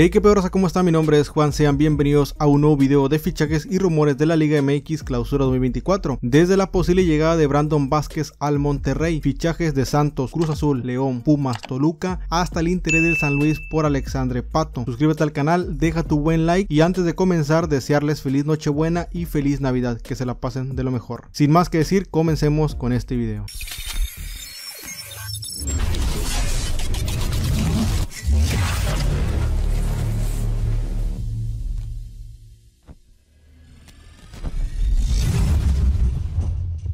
Hey, qué pedrosa, ¿cómo está? Mi nombre es Juan, sean bienvenidos a un nuevo video de fichajes y rumores de la Liga MX Clausura 2024. Desde la posible llegada de Brandon Vázquez al Monterrey, fichajes de Santos, Cruz Azul, León, Pumas, Toluca, hasta el interés del San Luis por Alexandre Pato. Suscríbete al canal, deja tu buen like y antes de comenzar desearles feliz Nochebuena y feliz Navidad, que se la pasen de lo mejor. Sin más que decir, comencemos con este video.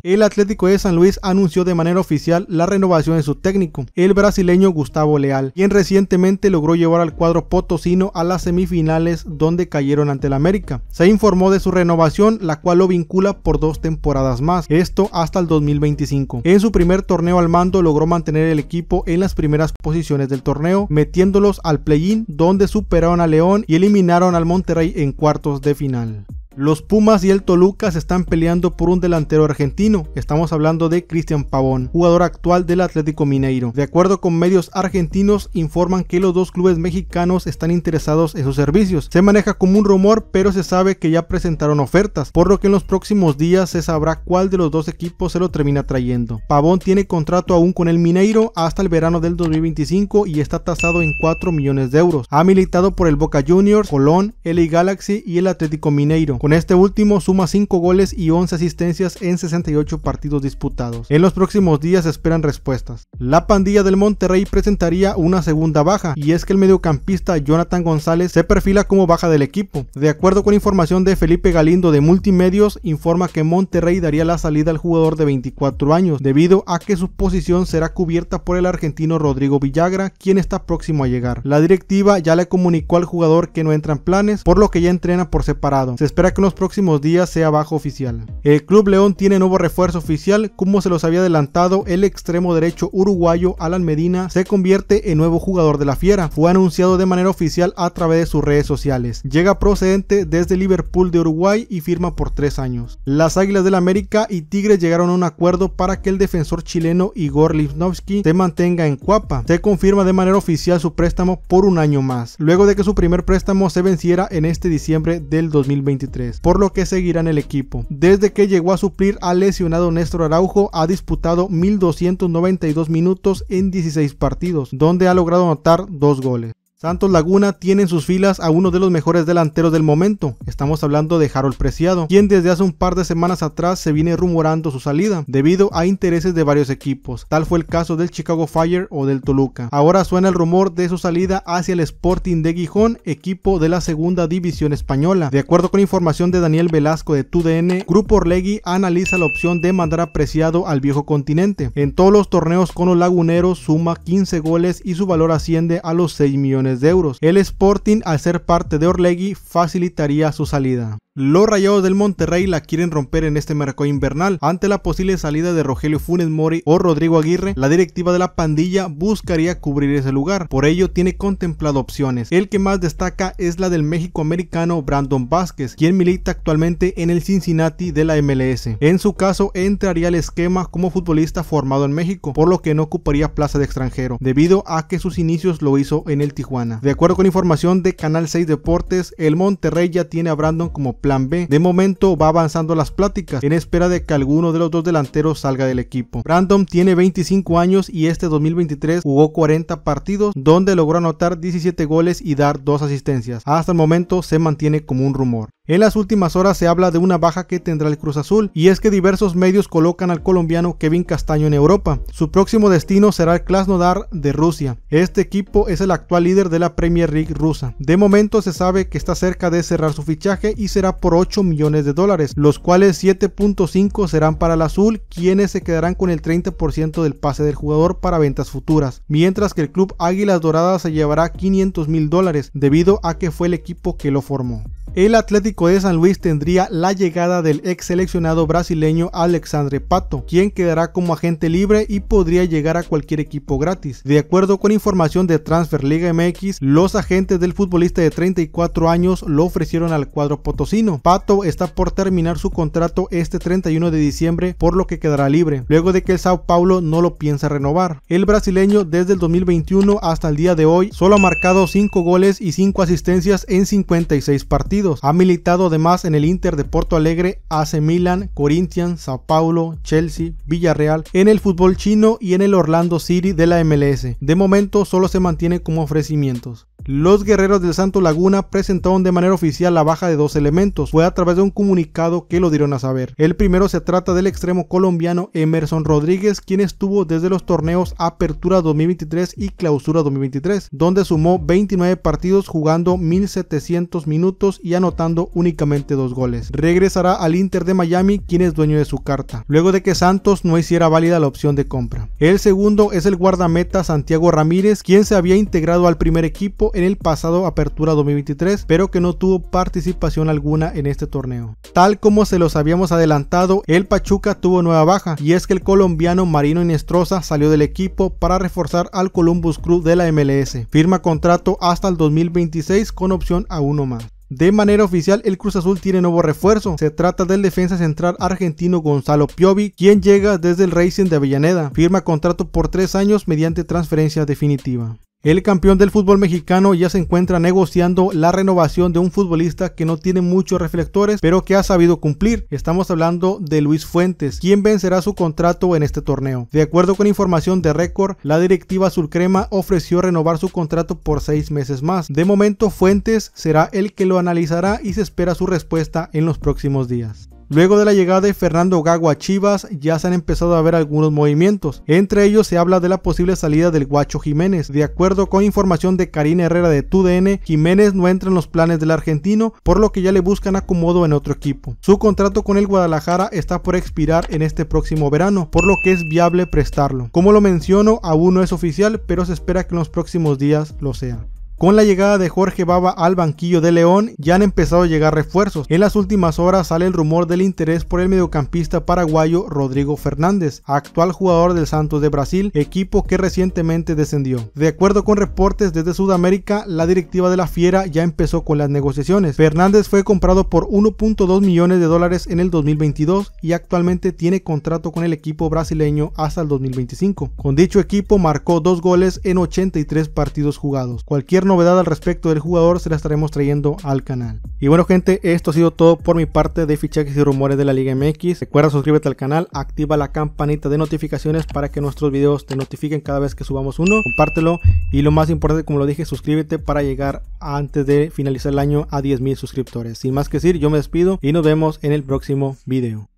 El Atlético de San Luis anunció de manera oficial la renovación de su técnico, el brasileño Gustavo Leal, quien recientemente logró llevar al cuadro potosino a las semifinales donde cayeron ante el América. Se informó de su renovación, la cual lo vincula por dos temporadas más, esto hasta el 2025. En su primer torneo al mando logró mantener el equipo en las primeras posiciones del torneo, metiéndolos al play-in donde superaron a León y eliminaron al Monterrey en cuartos de final. Los Pumas y el Toluca se están peleando por un delantero argentino. Estamos hablando de Cristian Pavón, jugador actual del Atlético Mineiro. De acuerdo con medios argentinos, informan que los dos clubes mexicanos están interesados en sus servicios. Se maneja como un rumor, pero se sabe que ya presentaron ofertas, por lo que en los próximos días se sabrá cuál de los dos equipos se lo termina trayendo. Pavón tiene contrato aún con el Mineiro hasta el verano del 2025 y está tasado en 4 millones de euros. Ha militado por el Boca Juniors, Colón, LA Galaxy y el Atlético Mineiro con este último suma 5 goles y 11 asistencias en 68 partidos disputados. En los próximos días se esperan respuestas. La pandilla del Monterrey presentaría una segunda baja y es que el mediocampista Jonathan González se perfila como baja del equipo. De acuerdo con información de Felipe Galindo de Multimedios, informa que Monterrey daría la salida al jugador de 24 años debido a que su posición será cubierta por el argentino Rodrigo Villagra, quien está próximo a llegar. La directiva ya le comunicó al jugador que no entran planes, por lo que ya entrena por separado. Se espera que en los próximos días sea bajo oficial. El Club León tiene nuevo refuerzo oficial, como se los había adelantado, el extremo derecho uruguayo Alan Medina se convierte en nuevo jugador de la Fiera. Fue anunciado de manera oficial a través de sus redes sociales. Llega procedente desde Liverpool de Uruguay y firma por tres años. Las Águilas del América y Tigres llegaron a un acuerdo para que el defensor chileno Igor livnovsky se mantenga en Cuapa. Se confirma de manera oficial su préstamo por un año más, luego de que su primer préstamo se venciera en este diciembre del 2023 por lo que seguirán el equipo. Desde que llegó a suplir al lesionado Néstor Araujo, ha disputado 1.292 minutos en 16 partidos, donde ha logrado anotar dos goles. Santos Laguna tiene en sus filas a uno de los mejores delanteros del momento, estamos hablando de Harold Preciado, quien desde hace un par de semanas atrás se viene rumorando su salida, debido a intereses de varios equipos, tal fue el caso del Chicago Fire o del Toluca. Ahora suena el rumor de su salida hacia el Sporting de Gijón, equipo de la segunda división española. De acuerdo con información de Daniel Velasco de TUDN, Grupo Orlegui analiza la opción de mandar a Preciado al viejo continente. En todos los torneos con los laguneros suma 15 goles y su valor asciende a los 6 millones de euros. El Sporting, al ser parte de Orlegui, facilitaría su salida. Los rayados del Monterrey la quieren romper en este mercado invernal. Ante la posible salida de Rogelio Funes Mori o Rodrigo Aguirre, la directiva de la pandilla buscaría cubrir ese lugar. Por ello, tiene contemplado opciones. El que más destaca es la del México-americano Brandon Vázquez, quien milita actualmente en el Cincinnati de la MLS. En su caso, entraría al esquema como futbolista formado en México, por lo que no ocuparía plaza de extranjero, debido a que sus inicios lo hizo en el Tijuana. De acuerdo con información de Canal 6 Deportes, el Monterrey ya tiene a Brandon como plan B. De momento va avanzando las pláticas en espera de que alguno de los dos delanteros salga del equipo. Brandon tiene 25 años y este 2023 jugó 40 partidos donde logró anotar 17 goles y dar dos asistencias. Hasta el momento se mantiene como un rumor. En las últimas horas se habla de una baja que tendrá el Cruz Azul y es que diversos medios colocan al colombiano Kevin Castaño en Europa. Su próximo destino será el Krasnodar de Rusia. Este equipo es el actual líder de la Premier League rusa. De momento se sabe que está cerca de cerrar su fichaje y será por 8 millones de dólares, los cuales 7.5 serán para el Azul, quienes se quedarán con el 30% del pase del jugador para ventas futuras, mientras que el club Águilas Doradas se llevará 500 mil dólares debido a que fue el equipo que lo formó. El Atlético de San Luis tendría la llegada del ex seleccionado brasileño Alexandre Pato, quien quedará como agente libre y podría llegar a cualquier equipo gratis. De acuerdo con información de Transfer Liga MX, los agentes del futbolista de 34 años lo ofrecieron al cuadro potosino. Pato está por terminar su contrato este 31 de diciembre, por lo que quedará libre, luego de que el Sao Paulo no lo piensa renovar. El brasileño desde el 2021 hasta el día de hoy solo ha marcado 5 goles y 5 asistencias en 56 partidos. Ha además en el Inter de Porto Alegre, AC Milan, Corinthians, Sao Paulo, Chelsea, Villarreal, en el fútbol chino y en el Orlando City de la MLS. De momento solo se mantiene como ofrecimientos. Los guerreros del Santo Laguna presentaron de manera oficial la baja de dos elementos. Fue a través de un comunicado que lo dieron a saber. El primero se trata del extremo colombiano Emerson Rodríguez, quien estuvo desde los torneos Apertura 2023 y Clausura 2023, donde sumó 29 partidos jugando 1700 minutos y anotando únicamente dos goles. Regresará al Inter de Miami, quien es dueño de su carta, luego de que Santos no hiciera válida la opción de compra. El segundo es el guardameta Santiago Ramírez, quien se había integrado al primer equipo en el pasado Apertura 2023, pero que no tuvo participación alguna en este torneo. Tal como se los habíamos adelantado, el Pachuca tuvo nueva baja y es que el colombiano Marino Inestrosa salió del equipo para reforzar al Columbus Crew de la MLS. Firma contrato hasta el 2026 con opción a uno más. De manera oficial, el Cruz Azul tiene nuevo refuerzo. Se trata del defensa central argentino Gonzalo Piovi, quien llega desde el Racing de Avellaneda. Firma contrato por tres años mediante transferencia definitiva. El campeón del fútbol mexicano ya se encuentra negociando la renovación de un futbolista que no tiene muchos reflectores, pero que ha sabido cumplir. Estamos hablando de Luis Fuentes, quien vencerá su contrato en este torneo. De acuerdo con información de récord, la directiva surcrema ofreció renovar su contrato por seis meses más. De momento, Fuentes será el que lo analizará y se espera su respuesta en los próximos días. Luego de la llegada de Fernando Gago a Chivas, ya se han empezado a ver algunos movimientos. Entre ellos se habla de la posible salida del Guacho Jiménez. De acuerdo con información de Karina Herrera de TUDN, Jiménez no entra en los planes del argentino, por lo que ya le buscan acomodo en otro equipo. Su contrato con el Guadalajara está por expirar en este próximo verano, por lo que es viable prestarlo. Como lo menciono, aún no es oficial, pero se espera que en los próximos días lo sea. Con la llegada de Jorge Baba al banquillo de León ya han empezado a llegar refuerzos. En las últimas horas sale el rumor del interés por el mediocampista paraguayo Rodrigo Fernández, actual jugador del Santos de Brasil, equipo que recientemente descendió. De acuerdo con reportes desde Sudamérica, la directiva de la Fiera ya empezó con las negociaciones. Fernández fue comprado por 1.2 millones de dólares en el 2022 y actualmente tiene contrato con el equipo brasileño hasta el 2025. Con dicho equipo marcó dos goles en 83 partidos jugados. Cualquier novedad al respecto del jugador se la estaremos trayendo al canal. Y bueno gente, esto ha sido todo por mi parte de fichajes y rumores de la Liga MX. Recuerda suscríbete al canal, activa la campanita de notificaciones para que nuestros videos te notifiquen cada vez que subamos uno. Compártelo y lo más importante como lo dije, suscríbete para llegar antes de finalizar el año a 10.000 suscriptores. Sin más que decir, yo me despido y nos vemos en el próximo vídeo